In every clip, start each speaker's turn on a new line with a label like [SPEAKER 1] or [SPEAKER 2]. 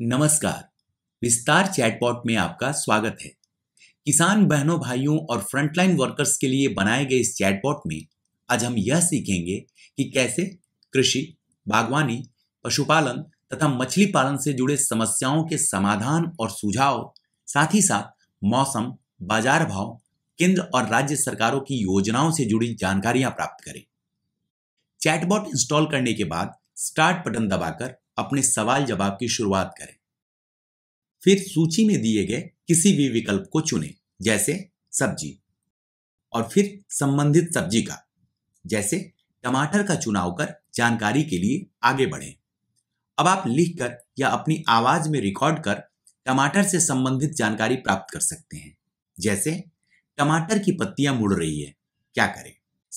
[SPEAKER 1] नमस्कार विस्तार चैटबॉट में आपका स्वागत है किसान बहनों भाइयों और फ्रंटलाइन वर्कर्स के लिए बनाए गए इस चैटबॉट में आज हम यह सीखेंगे कि कैसे कृषि बागवानी पशुपालन तथा मछली पालन से जुड़े समस्याओं के समाधान और सुझाव साथ ही साथ मौसम बाजार भाव केंद्र और राज्य सरकारों की योजनाओं से जुड़ी जानकारियां प्राप्त करें चैटबॉट इंस्टॉल करने के बाद स्टार्ट बटन दबाकर अपने सवाल जवाब की शुरुआत करें फिर सूची में दिए गए किसी भी विकल्प को चुनें जैसे सब्जी और फिर संबंधित सब्जी का जैसे टमाटर का चुनाव कर जानकारी के लिए आगे बढ़ें अब आप लिखकर या अपनी आवाज में रिकॉर्ड कर टमाटर से संबंधित जानकारी प्राप्त कर सकते हैं जैसे टमाटर की पत्तियां मुड़ रही है क्या करें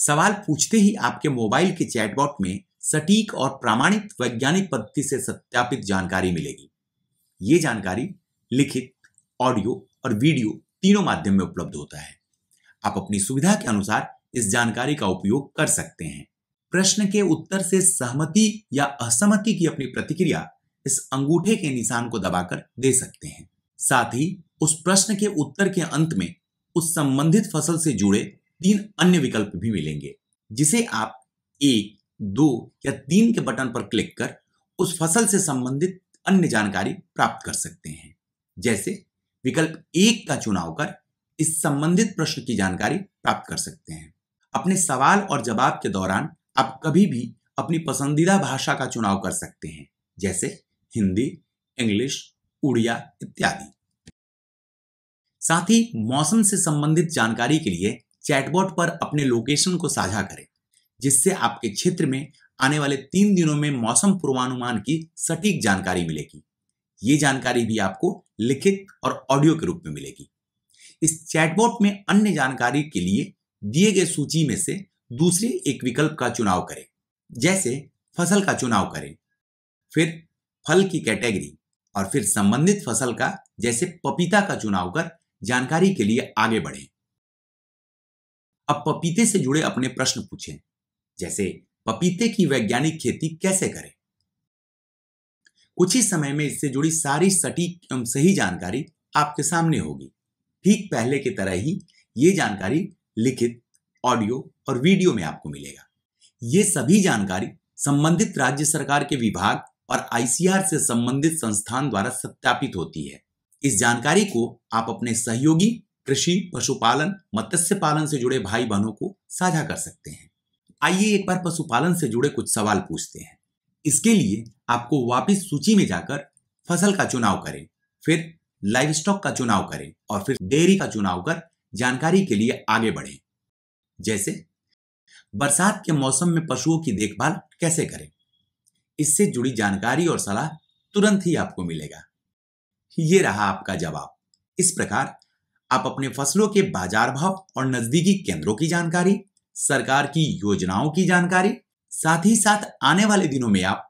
[SPEAKER 1] सवाल पूछते ही आपके मोबाइल के चैटबॉट में सटीक और प्रामाणिक वैज्ञानिक पद्धति से सत्यापित जानकारी मिलेगी ये जानकारी लिखित ऑडियो और वीडियो तीनों माध्यम में उपलब्ध होता है आप अपनी सुविधा के अनुसार इस जानकारी का उपयोग कर सकते हैं प्रश्न के उत्तर से सहमति या असहमति की अपनी प्रतिक्रिया इस अंगूठे के निशान को दबाकर दे सकते हैं साथ ही उस प्रश्न के उत्तर के अंत में उस संबंधित फसल से जुड़े तीन अन्य विकल्प भी मिलेंगे जिसे आप एक दो या तीन के बटन पर क्लिक कर उस फसल से संबंधित अन्य जानकारी प्राप्त कर सकते हैं जैसे विकल्प एक का चुनाव कर इस संबंधित प्रश्न की जानकारी प्राप्त कर सकते हैं अपने सवाल और जवाब के दौरान आप कभी भी अपनी पसंदीदा भाषा का चुनाव कर सकते हैं जैसे हिंदी इंग्लिश उड़िया इत्यादि साथ ही मौसम से संबंधित जानकारी के लिए चैटबॉट पर अपने लोकेशन को साझा करें जिससे आपके क्षेत्र में आने वाले तीन दिनों में मौसम पूर्वानुमान की सटीक जानकारी मिलेगी ये जानकारी भी आपको लिखित और ऑडियो के रूप में मिलेगी इस चैटबॉट में अन्य जानकारी के लिए दिए गए सूची में से दूसरे एक विकल्प का चुनाव करें जैसे फसल का चुनाव करें फिर फल की कैटेगरी और फिर संबंधित फसल का जैसे पपीता का चुनाव कर जानकारी के लिए आगे बढ़ें अब पपीते से जुड़े अपने प्रश्न पूछें जैसे पपीते की वैज्ञानिक खेती कैसे करें कुछ ही समय में इससे जुड़ी सारी सटीक एवं सही जानकारी आपके सामने होगी ठीक पहले की तरह ही ये जानकारी लिखित ऑडियो और वीडियो में आपको मिलेगा ये सभी जानकारी संबंधित राज्य सरकार के विभाग और आईसीआर से संबंधित संस्थान द्वारा सत्यापित होती है इस जानकारी को आप अपने सहयोगी कृषि पशुपालन मत्स्य पालन से जुड़े भाई बहनों को साझा कर सकते हैं आइए एक बार पशुपालन से जुड़े कुछ सवाल पूछते हैं इसके लिए आपको वापस सूची में जाकर फसल का चुनाव करें फिर लाइव स्टॉक का चुनाव करें और फिर डेयरी का चुनाव कर जानकारी के लिए आगे बढ़ें जैसे बरसात के मौसम में पशुओं की देखभाल कैसे करें इससे जुड़ी जानकारी और सलाह तुरंत ही आपको मिलेगा ये रहा आपका जवाब इस प्रकार आप अपने फसलों के बाजार भाव और नजदीकी केंद्रों की जानकारी सरकार की योजनाओं की जानकारी साथ ही साथ आने वाले दिनों में आप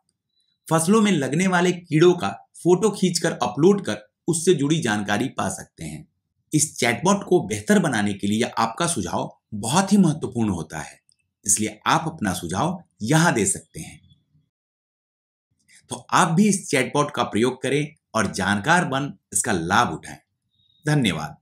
[SPEAKER 1] फसलों में लगने वाले कीड़ों का फोटो खींचकर अपलोड कर उससे जुड़ी जानकारी पा सकते हैं इस चैटबॉट को बेहतर बनाने के लिए आपका सुझाव बहुत ही महत्वपूर्ण होता है इसलिए आप अपना सुझाव यहां दे सकते हैं तो आप भी इस चैटबॉट का प्रयोग करें और जानकार बन इसका लाभ उठाएं धन्यवाद